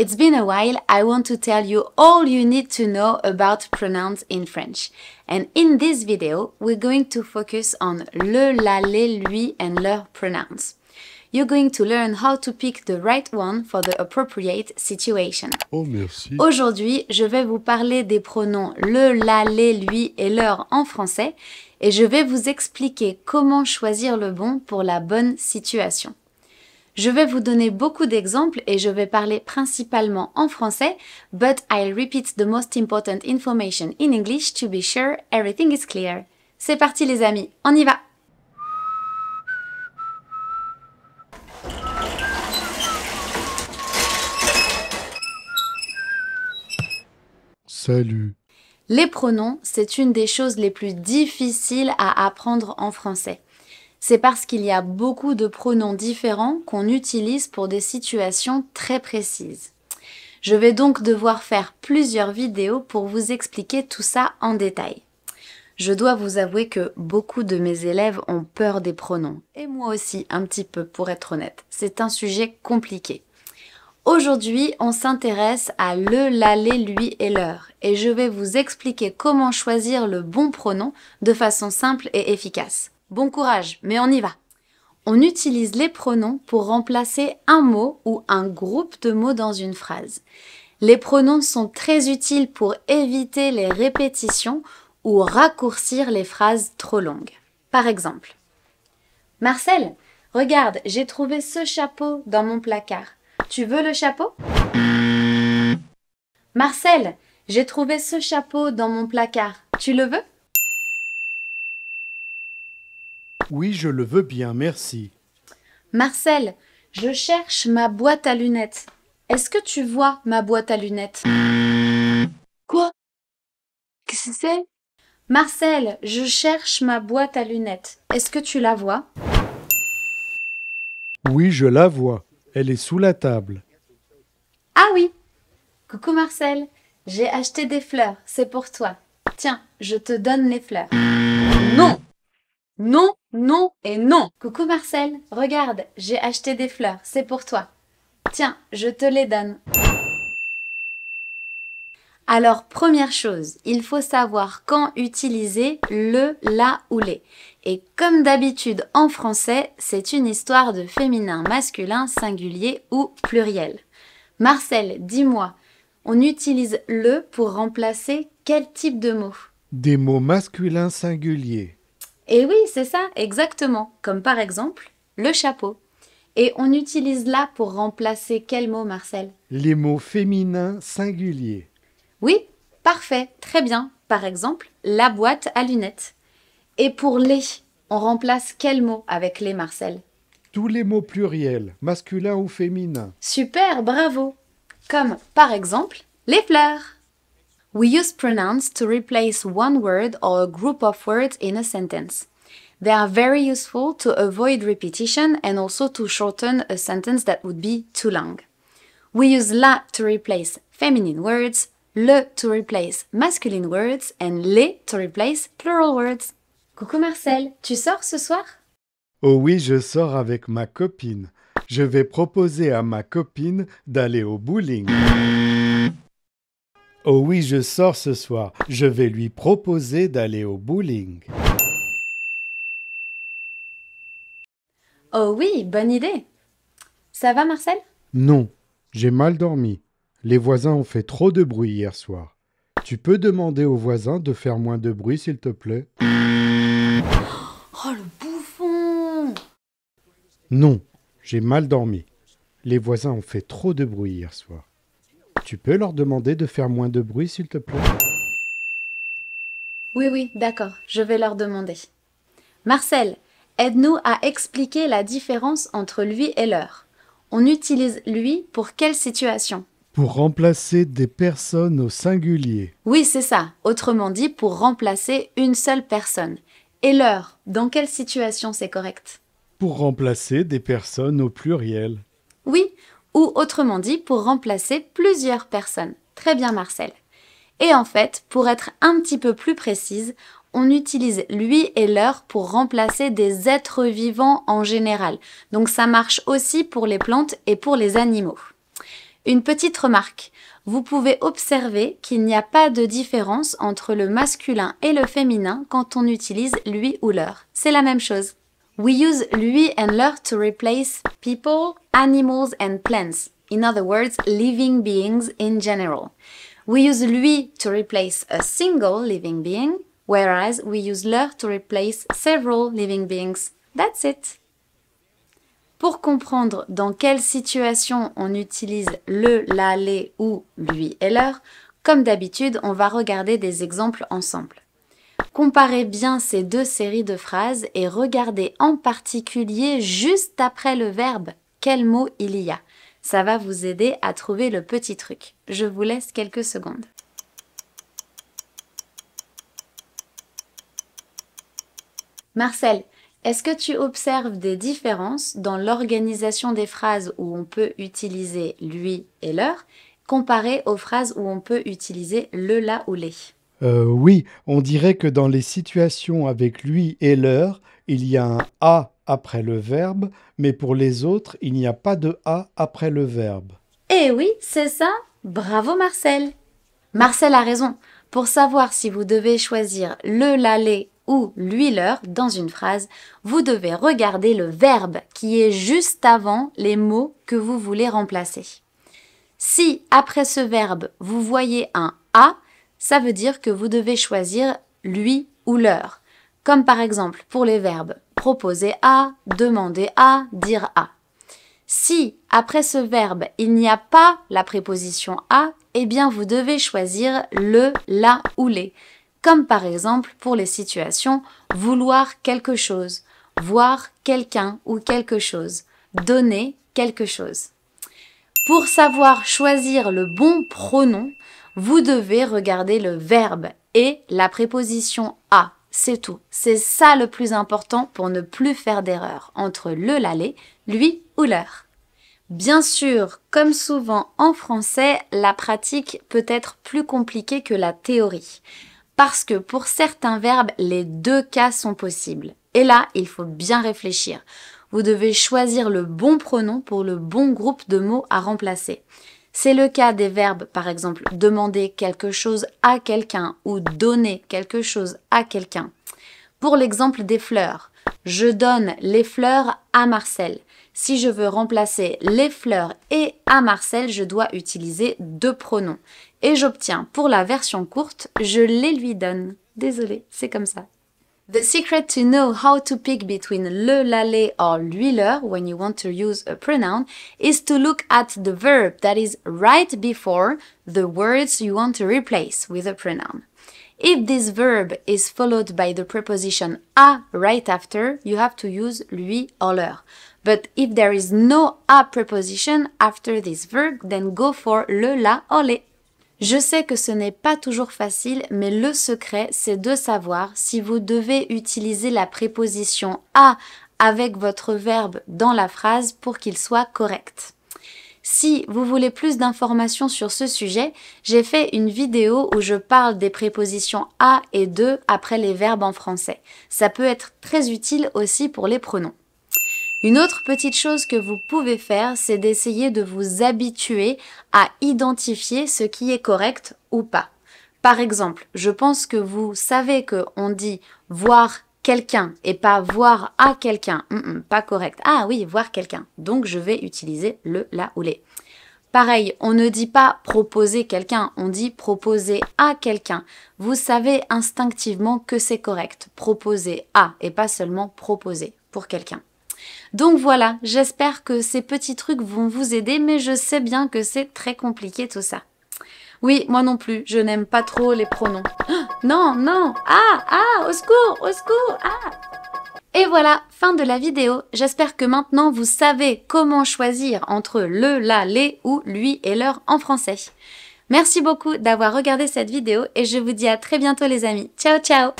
It's been a while. I want to tell you all you need to know about pronouns in French. And in this video, we're going to focus on le, la, les, lui and leur pronouns. You're going to learn how to pick the right one for the appropriate situation. Oh, Aujourd'hui, je vais vous parler des pronoms le, la, les, lui et leur en français et je vais vous expliquer comment choisir le bon pour la bonne situation. Je vais vous donner beaucoup d'exemples et je vais parler principalement en français, but I'll repeat the most important information in English to be sure everything is clear. C'est parti les amis, on y va Salut. Les pronoms, c'est une des choses les plus difficiles à apprendre en français c'est parce qu'il y a beaucoup de pronoms différents qu'on utilise pour des situations très précises. Je vais donc devoir faire plusieurs vidéos pour vous expliquer tout ça en détail. Je dois vous avouer que beaucoup de mes élèves ont peur des pronoms, et moi aussi un petit peu pour être honnête. C'est un sujet compliqué. Aujourd'hui, on s'intéresse à le, la, les, lui et leur, et je vais vous expliquer comment choisir le bon pronom de façon simple et efficace. Bon courage, mais on y va. On utilise les pronoms pour remplacer un mot ou un groupe de mots dans une phrase. Les pronoms sont très utiles pour éviter les répétitions ou raccourcir les phrases trop longues. Par exemple, Marcel, regarde, j'ai trouvé ce chapeau dans mon placard. Tu veux le chapeau hmm. Marcel, j'ai trouvé ce chapeau dans mon placard. Tu le veux Oui, je le veux bien, merci. Marcel, je cherche ma boîte à lunettes. Est-ce que tu vois ma boîte à lunettes Quoi Qu'est-ce que c'est Marcel, je cherche ma boîte à lunettes. Est-ce que tu la vois Oui, je la vois. Elle est sous la table. Ah oui Coucou Marcel, j'ai acheté des fleurs, c'est pour toi. Tiens, je te donne les fleurs. Non Non non et non. Coucou Marcel, regarde, j'ai acheté des fleurs, c'est pour toi. Tiens, je te les donne. Alors, première chose, il faut savoir quand utiliser le, la ou les. Et comme d'habitude en français, c'est une histoire de féminin, masculin, singulier ou pluriel. Marcel, dis-moi, on utilise le pour remplacer quel type de mot Des mots masculins singuliers et oui, c'est ça, exactement. Comme par exemple le chapeau. Et on utilise là pour remplacer quel mot, Marcel Les mots féminins singuliers. Oui, parfait, très bien. Par exemple, la boîte à lunettes. Et pour les, on remplace quel mot avec les, Marcel Tous les mots pluriels, masculins ou féminins. Super, bravo. Comme par exemple les fleurs. We use pronouns to replace one word or a group of words in a sentence. They are very useful to avoid repetition and also to shorten a sentence that would be too long. We use la to replace feminine words, le to replace masculine words, and les to replace plural words. Coucou Marcel, tu sors ce soir Oh oui, je sors avec ma copine. Je vais proposer à ma copine d'aller au bowling. Oh oui, je sors ce soir. Je vais lui proposer d'aller au bowling. Oh oui, bonne idée. Ça va, Marcel Non, j'ai mal dormi. Les voisins ont fait trop de bruit hier soir. Tu peux demander aux voisins de faire moins de bruit, s'il te plaît Oh le bouffon Non, j'ai mal dormi. Les voisins ont fait trop de bruit hier soir. Tu peux leur demander de faire moins de bruit, s'il te plaît Oui, oui, d'accord, je vais leur demander. Marcel, aide-nous à expliquer la différence entre lui et leur. On utilise lui pour quelle situation Pour remplacer des personnes au singulier. Oui, c'est ça. Autrement dit, pour remplacer une seule personne. Et leur, dans quelle situation c'est correct Pour remplacer des personnes au pluriel. Oui, ou autrement dit pour remplacer plusieurs personnes. Très bien Marcel. Et en fait, pour être un petit peu plus précise, on utilise lui et leur pour remplacer des êtres vivants en général. Donc ça marche aussi pour les plantes et pour les animaux. Une petite remarque. Vous pouvez observer qu'il n'y a pas de différence entre le masculin et le féminin quand on utilise lui ou leur. C'est la même chose. We use lui and leur to replace people, animals and plants. In other words, living beings in general. We use lui to replace a single living being, whereas we use leur to replace several living beings. That's it. Pour comprendre dans quelle situation on utilise le, la, les ou lui et leur, comme d'habitude, on va regarder des exemples ensemble. Comparez bien ces deux séries de phrases et regardez en particulier juste après le verbe quel mot il y a. Ça va vous aider à trouver le petit truc. Je vous laisse quelques secondes. Marcel, est-ce que tu observes des différences dans l'organisation des phrases où on peut utiliser lui et leur comparé aux phrases où on peut utiliser le, la ou les euh, oui, on dirait que dans les situations avec lui et leur, il y a un A après le verbe, mais pour les autres, il n'y a pas de A après le verbe. Eh oui, c'est ça. Bravo Marcel. Marcel a raison. Pour savoir si vous devez choisir le, l'aller ou lui, leur dans une phrase, vous devez regarder le verbe qui est juste avant les mots que vous voulez remplacer. Si après ce verbe, vous voyez un A, ça veut dire que vous devez choisir lui ou leur. Comme par exemple pour les verbes proposer à, demander à, dire à. Si après ce verbe il n'y a pas la préposition à, eh bien vous devez choisir le, la ou les. Comme par exemple pour les situations vouloir quelque chose, voir quelqu'un ou quelque chose, donner quelque chose. Pour savoir choisir le bon pronom, vous devez regarder le verbe et la préposition à. C'est tout. C'est ça le plus important pour ne plus faire d'erreur entre le, l'aller, lui ou leur. Bien sûr, comme souvent en français, la pratique peut être plus compliquée que la théorie. Parce que pour certains verbes, les deux cas sont possibles. Et là, il faut bien réfléchir. Vous devez choisir le bon pronom pour le bon groupe de mots à remplacer. C'est le cas des verbes, par exemple, demander quelque chose à quelqu'un ou donner quelque chose à quelqu'un. Pour l'exemple des fleurs, je donne les fleurs à Marcel. Si je veux remplacer les fleurs et à Marcel, je dois utiliser deux pronoms. Et j'obtiens pour la version courte, je les lui donne. Désolée, c'est comme ça. The secret to know how to pick between le, l'aller or lui, leur when you want to use a pronoun is to look at the verb that is right before the words you want to replace with a pronoun. If this verb is followed by the preposition a right after, you have to use lui or leur. But if there is no a preposition after this verb, then go for le, la or les. Je sais que ce n'est pas toujours facile, mais le secret, c'est de savoir si vous devez utiliser la préposition à avec votre verbe dans la phrase pour qu'il soit correct. Si vous voulez plus d'informations sur ce sujet, j'ai fait une vidéo où je parle des prépositions à et de après les verbes en français. Ça peut être très utile aussi pour les pronoms. Une autre petite chose que vous pouvez faire, c'est d'essayer de vous habituer à identifier ce qui est correct ou pas. Par exemple, je pense que vous savez que on dit voir quelqu'un et pas voir à quelqu'un. Mm, mm, pas correct. Ah oui, voir quelqu'un. Donc je vais utiliser le, la ou les. Pareil, on ne dit pas proposer quelqu'un, on dit proposer à quelqu'un. Vous savez instinctivement que c'est correct, proposer à et pas seulement proposer pour quelqu'un. Donc voilà, j'espère que ces petits trucs vont vous aider, mais je sais bien que c'est très compliqué tout ça. Oui, moi non plus, je n'aime pas trop les pronoms. Oh, non, non, ah, ah, au secours, au secours, ah et voilà, fin de la vidéo. J'espère que maintenant vous savez comment choisir entre le, la, les ou lui et leur en français. Merci beaucoup d'avoir regardé cette vidéo et je vous dis à très bientôt les amis. Ciao ciao